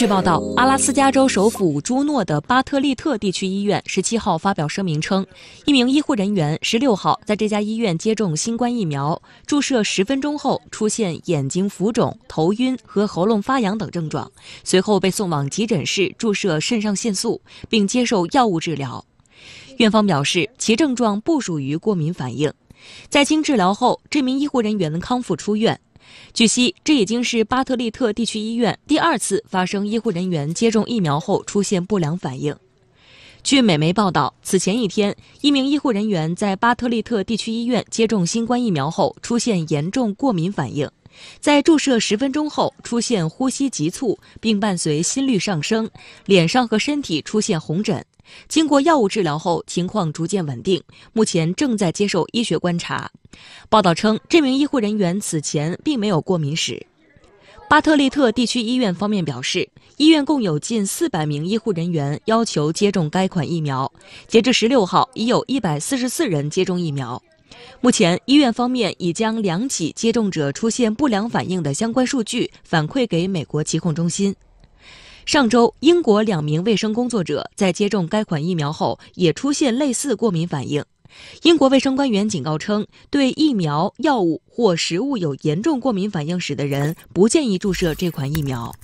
据报道，阿拉斯加州首府朱诺的巴特利特地区医院十七号发表声明称，一名医护人员十六号在这家医院接种新冠疫苗，注射十分钟后出现眼睛浮肿、头晕和喉咙发痒等症状，随后被送往急诊室注射肾上腺素，并接受药物治疗。院方表示，其症状不属于过敏反应。在经治疗后，这名医护人员康复出院。据悉，这已经是巴特利特地区医院第二次发生医护人员接种疫苗后出现不良反应。据美媒报道，此前一天，一名医护人员在巴特利特地区医院接种新冠疫苗后出现严重过敏反应，在注射十分钟后出现呼吸急促，并伴随心率上升，脸上和身体出现红疹。经过药物治疗后，情况逐渐稳定，目前正在接受医学观察。报道称，这名医护人员此前并没有过敏史。巴特利特地区医院方面表示，医院共有近400名医护人员要求接种该款疫苗，截至16号，已有一百四十四人接种疫苗。目前，医院方面已将两起接种者出现不良反应的相关数据反馈给美国疾控中心。上周，英国两名卫生工作者在接种该款疫苗后也出现类似过敏反应。英国卫生官员警告称，对疫苗、药物或食物有严重过敏反应史的人不建议注射这款疫苗。